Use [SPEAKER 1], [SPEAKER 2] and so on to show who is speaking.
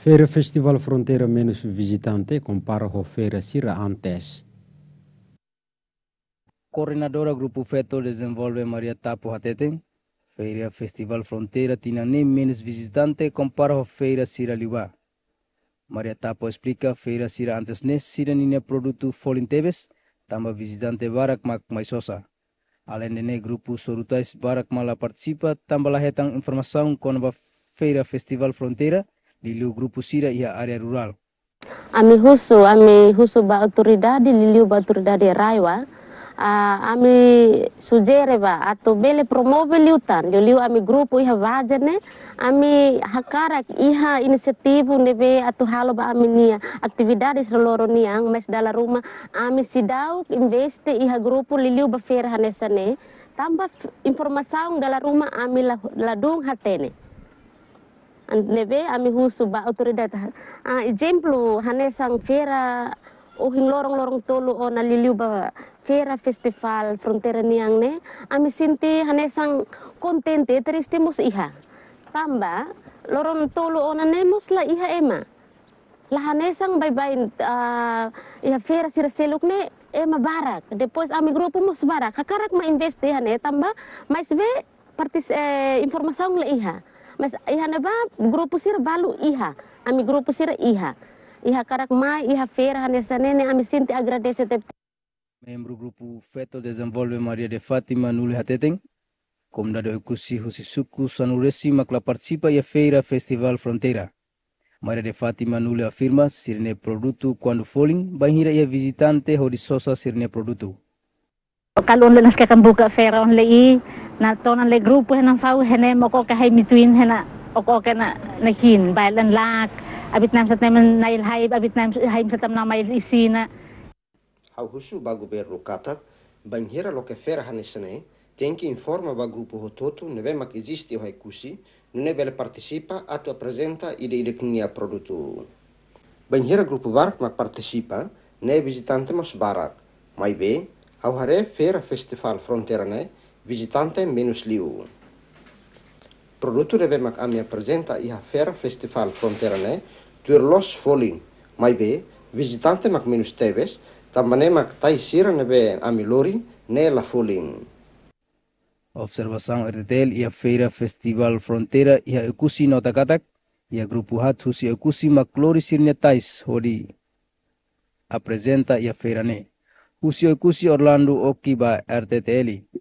[SPEAKER 1] Feira Festival Fronteira menos visitante compara com feira Cira antes. Coordenadora Grupo Feto desenvolve Maria Tapo Hatete. Feira Festival Fronteira tiene menos visitante compara com feira Cira Livá. Maria Tapo explica feira Cira antes nes Cira nina produto folintebes, tamba visitante barak mak maisosa. Além de ne grupo Sorutais barak mala participa, tamba información informação com a feira Festival Fronteira, liliyogrupusiria ia area rural.
[SPEAKER 2] ami husu ba autoridade liliu ba autoridade raiwa uh, ami sujere ba atau bele promove liutan liu ami grupu iha wajane ami hakarak iha inisiatifu nebe atau halo ba ami nia aktividades loro niang mes dala rumah ami sidau investe iha grupu liliu ba fer hanesane tambah informasaung dala rumah ami ladung hatene nebe ami husu ba autoridad a hane sang fera oh hing lorong-lorong tolu ona liliu ba fera festival frontera niang ne ami sinti sang kontente teristimus iha tamba lorong tolu ona ne nemus la iha ema sang bai bye uh, iha fera seluk ne ema barak depois ami grupo mus barak hakarak ma investi hane tamba mais be partis eh, informasaung la iha mas ihana ba grupo sira balu iha ami grupo sira iha iha karak mai iha feira nessa nene ami sinti agradece te
[SPEAKER 1] membro grupo feto desenvolve Maria de Fátima nul hateteng Comunidade husi Husisuku Sanuresi makla participa e feira Festival Fronteira. Maria de Fatima Nule afirma sirne produto quando foling banhira e visitante horisosa sirne produto.
[SPEAKER 3] Kalau nas kakang buka feira onlei na tona le grupo hena fau hene moko ka hai mituin hena oko kena nahin bailan lak abit nam sat namen nail haib abit nam haib satam na mail isina
[SPEAKER 4] hau husu bagu berru katak banhira lo ke fer hanisne tenki informa ba grupo hototu neve mak existi hai kusi nune bel participa atu presenta ile ile knia produtu banhira grupo bark mak participa ne visitante mas barak mai be hau hare fer festival fronterane visitante minus liu. a amia presenta iha fer festival fronterane tur los folin. Mai be, visitante mac minus teves, tamane mac tai sirane be a milori, ne la folin.
[SPEAKER 1] Observação RTL ia feira festival fronteira ia ekusi no takatak ia grupo hat husi ekusi mak lori sirne tais hori. Apresenta ia feira ne. Husio ekusi Orlando Okiba RTTL.